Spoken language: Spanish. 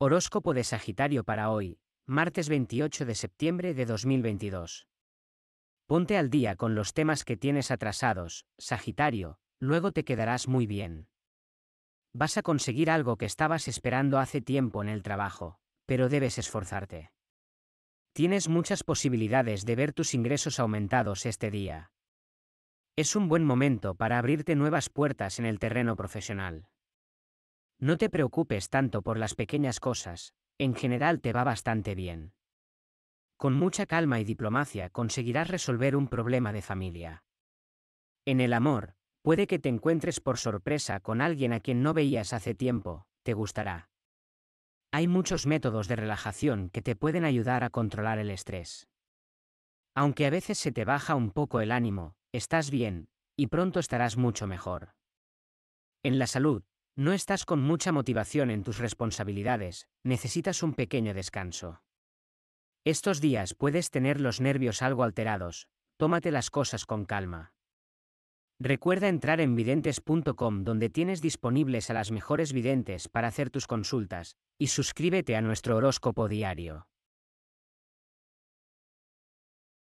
Horóscopo de Sagitario para hoy, martes 28 de septiembre de 2022. Ponte al día con los temas que tienes atrasados, Sagitario, luego te quedarás muy bien. Vas a conseguir algo que estabas esperando hace tiempo en el trabajo, pero debes esforzarte. Tienes muchas posibilidades de ver tus ingresos aumentados este día. Es un buen momento para abrirte nuevas puertas en el terreno profesional. No te preocupes tanto por las pequeñas cosas, en general te va bastante bien. Con mucha calma y diplomacia conseguirás resolver un problema de familia. En el amor, puede que te encuentres por sorpresa con alguien a quien no veías hace tiempo, te gustará. Hay muchos métodos de relajación que te pueden ayudar a controlar el estrés. Aunque a veces se te baja un poco el ánimo, estás bien, y pronto estarás mucho mejor. En la salud, no estás con mucha motivación en tus responsabilidades, necesitas un pequeño descanso. Estos días puedes tener los nervios algo alterados, tómate las cosas con calma. Recuerda entrar en videntes.com donde tienes disponibles a las mejores videntes para hacer tus consultas, y suscríbete a nuestro horóscopo diario.